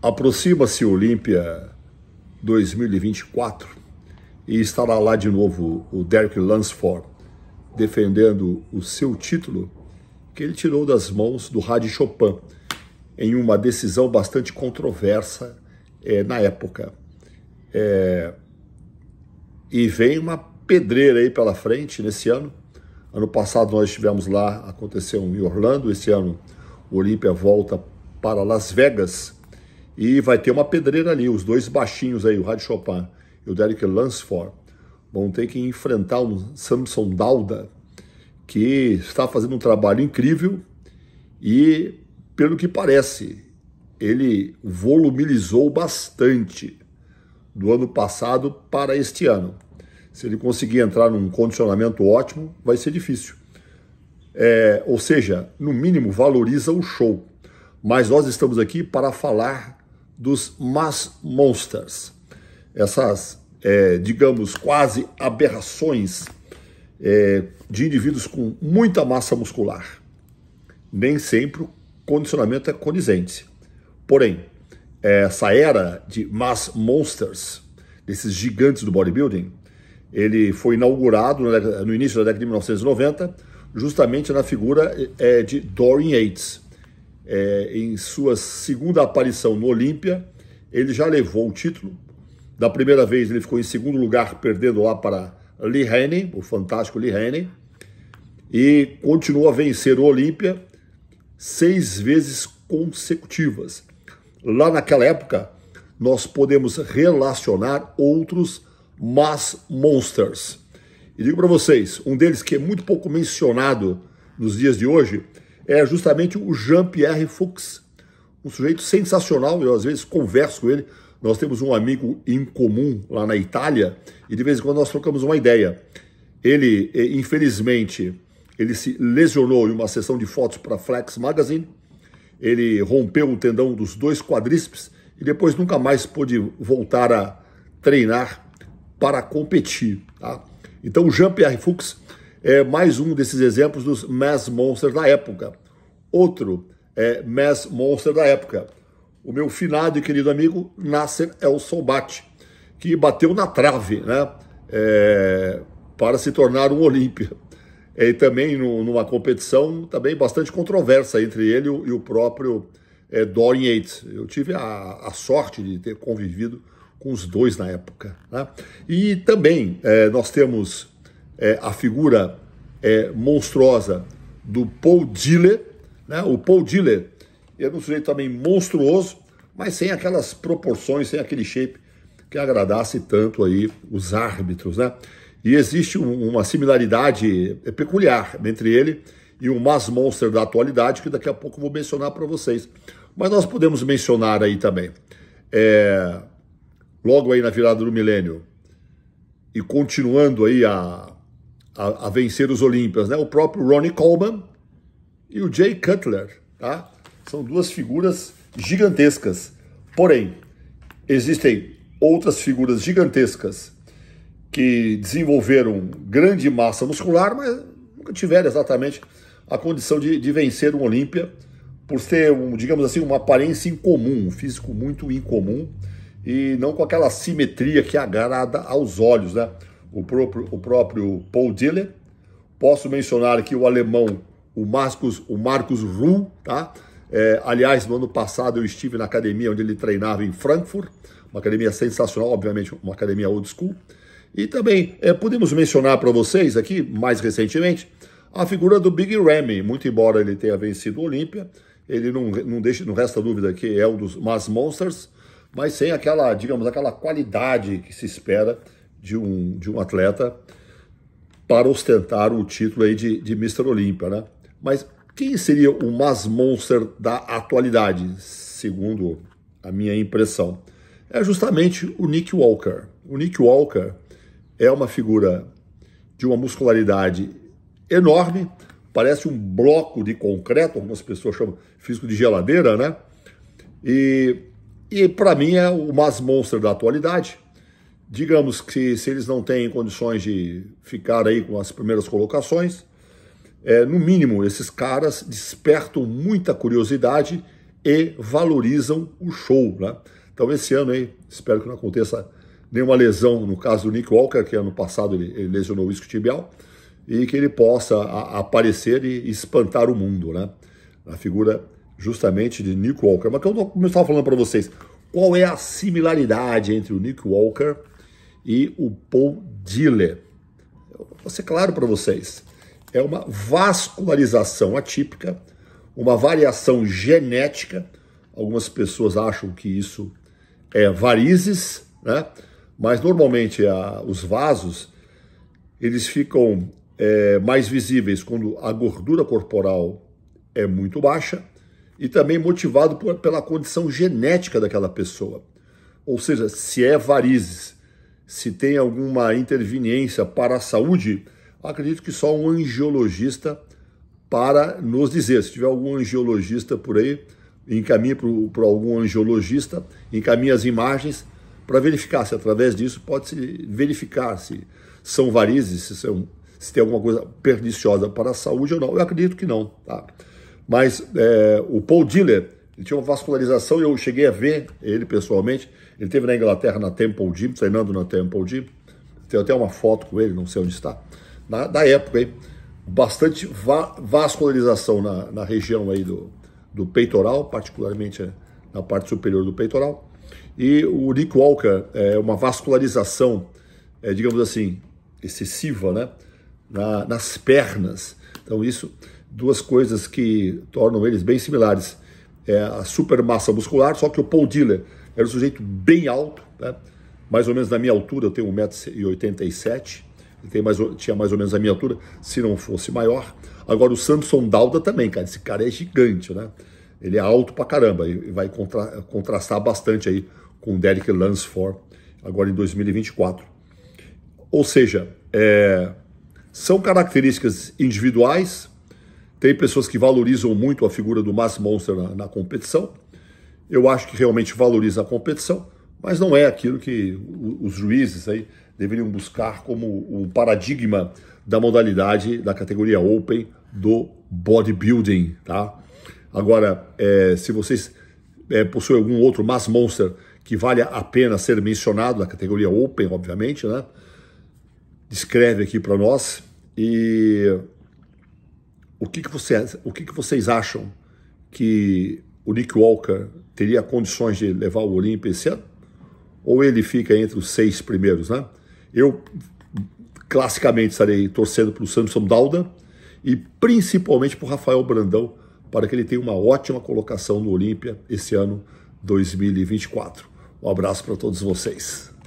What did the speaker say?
Aproxima-se Olímpia 2024 e estará lá de novo o Derek Lansford defendendo o seu título que ele tirou das mãos do Rádio Chopin em uma decisão bastante controversa é, na época. É, e vem uma pedreira aí pela frente nesse ano. Ano passado nós estivemos lá, aconteceu em Orlando, esse ano o Olímpia volta para Las Vegas e vai ter uma pedreira ali, os dois baixinhos aí, o Rádio Chopin e o Derek Lansford, vão ter que enfrentar um Samson Dauda, que está fazendo um trabalho incrível e, pelo que parece, ele volumilizou bastante do ano passado para este ano. Se ele conseguir entrar num condicionamento ótimo, vai ser difícil. É, ou seja, no mínimo valoriza o show. Mas nós estamos aqui para falar dos mass monsters, essas, é, digamos, quase aberrações é, de indivíduos com muita massa muscular. Nem sempre o condicionamento é condizente. Porém, essa era de mass monsters, desses gigantes do bodybuilding, ele foi inaugurado no início da década de 1990, justamente na figura é, de Dorian Yates, é, em sua segunda aparição no Olímpia, ele já levou o título. Da primeira vez ele ficou em segundo lugar, perdendo lá para Lee Henning, o fantástico Lee Henning, e continuou a vencer o Olímpia seis vezes consecutivas. Lá naquela época, nós podemos relacionar outros Mass Monsters. E digo para vocês, um deles que é muito pouco mencionado nos dias de hoje é justamente o Jean-Pierre Fuchs, um sujeito sensacional, eu às vezes converso com ele. Nós temos um amigo em comum lá na Itália e de vez em quando nós trocamos uma ideia. Ele, eh, infelizmente, ele se lesionou em uma sessão de fotos para Flex Magazine. Ele rompeu o tendão dos dois quadríceps e depois nunca mais pôde voltar a treinar para competir. Tá? Então, o Jean-Pierre Fuchs é mais um desses exemplos dos mass monsters da época. Outro é, mass monster da época, o meu finado e querido amigo Nasser El Sobat, que bateu na trave né, é, para se tornar um Olímpia. É, e também no, numa competição também bastante controversa entre ele e o próprio é, Dorian Yates. Eu tive a, a sorte de ter convivido com os dois na época. Né? E também é, nós temos é, a figura é, monstruosa do Paul Diller, né? O Paul Diller era é um sujeito também monstruoso, mas sem aquelas proporções, sem aquele shape que agradasse tanto aí os árbitros, né? E existe um, uma similaridade peculiar entre ele e o Mas Monster da atualidade, que daqui a pouco eu vou mencionar para vocês. Mas nós podemos mencionar aí também, é, logo aí na virada do milênio, e continuando aí a, a, a vencer os Olímpias, né? O próprio Ronnie Coleman e o Jay Cutler, tá? São duas figuras gigantescas. Porém, existem outras figuras gigantescas que desenvolveram grande massa muscular, mas nunca tiveram exatamente a condição de, de vencer um Olímpia por ter, um, digamos assim, uma aparência incomum, um físico muito incomum e não com aquela simetria que agrada aos olhos, né? o próprio, o próprio Paul Diller. Posso mencionar aqui o alemão, o Marcos, o Marcos Ruhl, tá? É, aliás, no ano passado eu estive na academia onde ele treinava em Frankfurt, uma academia sensacional, obviamente, uma academia old school. E também é, podemos mencionar para vocês aqui, mais recentemente, a figura do Big Ramy. Muito embora ele tenha vencido o Olímpia, ele não, não, deixa, não resta dúvida que é um dos Mass Monsters, mas sem aquela, digamos, aquela qualidade que se espera de um, de um atleta para ostentar o título aí de, de Mr. Olímpia, né? Mas quem seria o Mas Monster da atualidade, segundo a minha impressão? É justamente o Nick Walker. O Nick Walker é uma figura de uma muscularidade enorme, parece um bloco de concreto, algumas pessoas chamam físico de geladeira, né? E, e para mim é o Mas Monster da atualidade digamos que se, eles não têm condições de ficar aí com as primeiras colocações, é, no mínimo esses caras despertam muita curiosidade e valorizam o show, né? Então esse ano aí, espero que não aconteça nenhuma lesão, no caso do Nick Walker, que ano passado ele, ele lesionou o isquiotibial, e que ele possa a, aparecer e espantar o mundo, né? A figura justamente de Nick Walker. Mas como eu estava falando para vocês, qual é a similaridade entre o Nick Walker e o Paul Diller. Vou ser claro para vocês, é uma vascularização atípica, uma variação genética. Algumas pessoas acham que isso é varizes, né? mas normalmente a, os vasos eles ficam é, mais visíveis quando a gordura corporal é muito baixa e também motivado por, pela condição genética daquela pessoa. Ou seja, se é varizes se tem alguma interveniência para a saúde, acredito que só um angiologista para nos dizer. Se tiver algum angiologista por aí, encaminhe para algum angiologista, encaminhe as imagens para verificar se através disso pode-se verificar se são varizes, se, são, se tem alguma coisa perniciosa para a saúde ou não. Eu acredito que não, tá? Mas é, o Paul Diller tinha uma vascularização, eu cheguei a ver ele pessoalmente, ele teve na Inglaterra, na Temple Gym, treinando na Temple Gym. Tem até uma foto com ele, não sei onde está. Na, da época, hein? Bastante va vascularização na, na região aí do, do peitoral, particularmente eh, na parte superior do peitoral. E o Nick Walker eh, é uma vascularização, é, digamos assim, excessiva, né? Na, nas pernas. Então, isso, duas coisas que tornam eles bem similares. É a supermassa muscular, só que o Paul Diller era um sujeito bem alto, né? mais ou menos da minha altura, eu tenho 1,87m, tem mais, tinha mais ou menos a minha altura, se não fosse maior. Agora o Samson Dauda também, cara, esse cara é gigante, né? Ele é alto pra caramba e vai contra, contrastar bastante aí com o Derek Lansford agora em 2024. Ou seja, é, são características individuais, tem pessoas que valorizam muito a figura do Mass Monster na, na competição, eu acho que realmente valoriza a competição, mas não é aquilo que os juízes aí deveriam buscar como o paradigma da modalidade da categoria Open do bodybuilding, tá? Agora, é, se vocês é, possuem algum outro mass monster que valha a pena ser mencionado na categoria Open, obviamente, né? Descreve aqui para nós e o que, que, você, o que, que vocês acham que o Nick Walker teria condições de levar o Olímpia esse ano? Ou ele fica entre os seis primeiros, né? Eu classicamente estarei torcendo para o Samson Dauda e principalmente para o Rafael Brandão, para que ele tenha uma ótima colocação no Olímpia esse ano 2024. Um abraço para todos vocês.